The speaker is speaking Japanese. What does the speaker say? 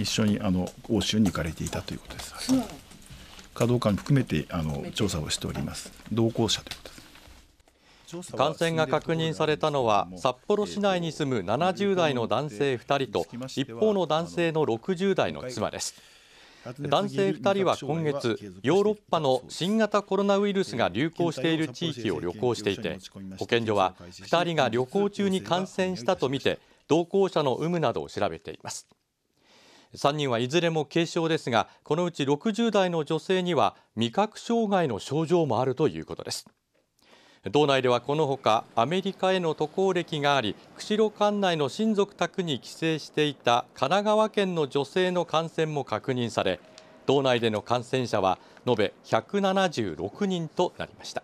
一緒にあの欧州に行かれていたということです。はい、稼働家含めてあの調査をしております。同行者ということです。感染が確認されたのは札幌市内に住む70代の男性2人と一方の男性の60代の妻です男性2人は今月ヨーロッパの新型コロナウイルスが流行している地域を旅行していて保健所は2人が旅行中に感染したとみて同行者の有無などを調べています3人はいずれも軽症ですがこのうち60代の女性には味覚障害の症状もあるということです道内ではこのほかアメリカへの渡航歴があり釧路管内の親族宅に帰省していた神奈川県の女性の感染も確認され道内での感染者は延べ176人となりました。